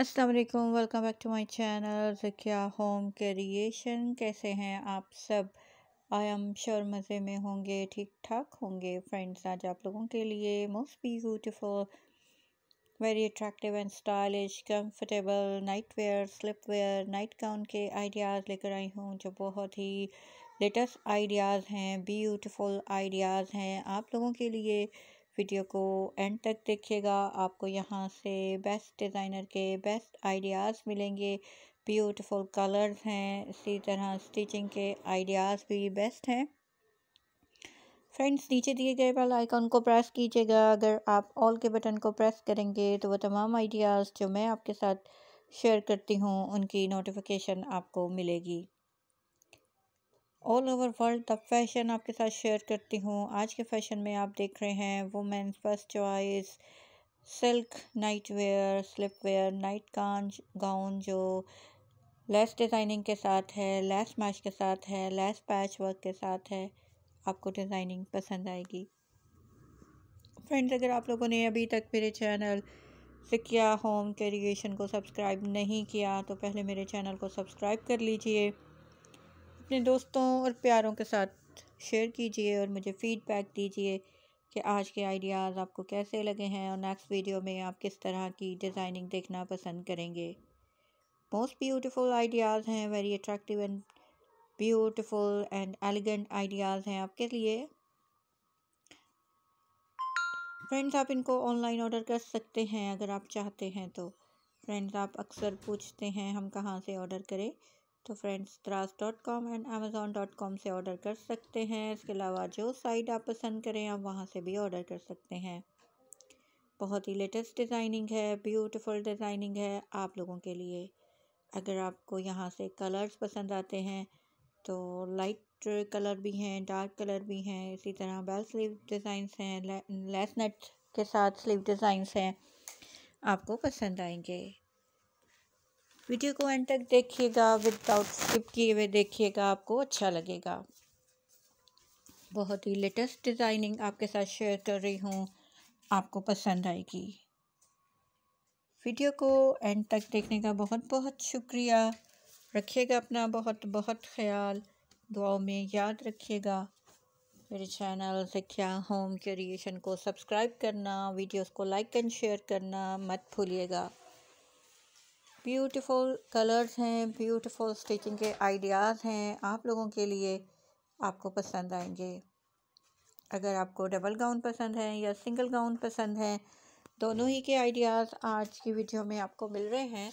Aslam welcome back to my channel Zakiya तो home creation कैसे हैं आप सब आई एम श्योर मज़े में होंगे ठीक ठाक होंगे फ्रेंड्स आज आप लोगों के लिए most beautiful very attractive and stylish comfortable night wear slip wear night gown के आइडियाज़ लेकर आई हूँ जो बहुत ही लेटेस्ट आइडियाज़ हैं ब्यूटिफुल आइडियाज़ हैं आप लोगों के लिए वीडियो को एंड तक देखिएगा आपको यहाँ से बेस्ट डिज़ाइनर के बेस्ट आइडियाज़ मिलेंगे ब्यूटीफुल कलर्स हैं इसी तरह स्टिचिंग के आइडियाज़ भी बेस्ट हैं फ्रेंड्स नीचे दिए गए बेल आइकॉन को प्रेस कीजिएगा अगर आप ऑल के बटन को प्रेस करेंगे तो वो तमाम आइडियाज़ जो मैं आपके साथ शेयर करती हूँ उनकी नोटिफिकेशन आपको मिलेगी all over world the fashion आपके साथ शेयर करती हूँ आज के फैशन में आप देख रहे हैं women first choice silk night wear slip wear night कांज गाउन जो लेस डिज़ाइनिंग के साथ है लेस मैच के साथ है लेस पैच वर्क के साथ है आपको डिज़ाइनिंग पसंद आएगी फ्रेंड्स अगर आप लोगों ने अभी तक मेरे चैनल सिकिया होम क्रिएशन को सब्सक्राइब नहीं किया तो पहले मेरे चैनल को सब्सक्राइब कर लीजिए अपने दोस्तों और प्यारों के साथ शेयर कीजिए और मुझे फ़ीडबैक दीजिए कि आज के आइडियाज़ आपको कैसे लगे हैं और नेक्स्ट वीडियो में आप किस तरह की डिज़ाइनिंग देखना पसंद करेंगे मोस्ट ब्यूटीफुल आइडियाज़ हैं very attractive and beautiful and elegant ideas हैं आपके लिए फ्रेंड्स आप इनको ऑनलाइन ऑर्डर कर सकते हैं अगर आप चाहते हैं तो फ्रेंड्स आप अक्सर पूछते हैं हम कहाँ से ऑर्डर करें तो friends Daraz dot com and Amazon dot com से ऑर्डर कर सकते हैं इसके अलावा जो साइट आप पसंद करें आप वहाँ से भी ऑर्डर कर सकते हैं बहुत ही लेटेस्ट डिज़ाइनिंग है ब्यूटीफुल डिज़ाइनिंग है आप लोगों के लिए अगर आपको यहाँ से कलर्स पसंद आते हैं तो लाइट कलर भी हैं डार्क कलर भी हैं इसी तरह बेल स्लीव डिज़ाइंस हैं लेस नेट के साथ स्लीव डिज़ाइंस हैं आपको पसंद आएंगे वीडियो को एंड तक देखिएगा विदाउट स्किप किए हुए देखिएगा आपको अच्छा लगेगा बहुत ही लेटेस्ट डिज़ाइनिंग आपके साथ शेयर कर रही हूँ आपको पसंद आएगी वीडियो को एंड तक देखने का बहुत बहुत शुक्रिया रखिएगा अपना बहुत बहुत ख्याल दुआओं में याद रखिएगा मेरे चैनल सिक्ख्या होम क्रिएशन को सब्सक्राइब करना वीडियोस को लाइक एंड शेयर करना मत भूलिएगा ब्यूटीफुल कलर्स हैं ब्यूटीफुल स्टिचिंग के आइडियाज़ हैं आप लोगों के लिए आपको पसंद आएंगे अगर आपको डबल गाउन पसंद है या सिंगल गाउन पसंद है दोनों ही के आइडियाज़ आज की वीडियो में आपको मिल रहे हैं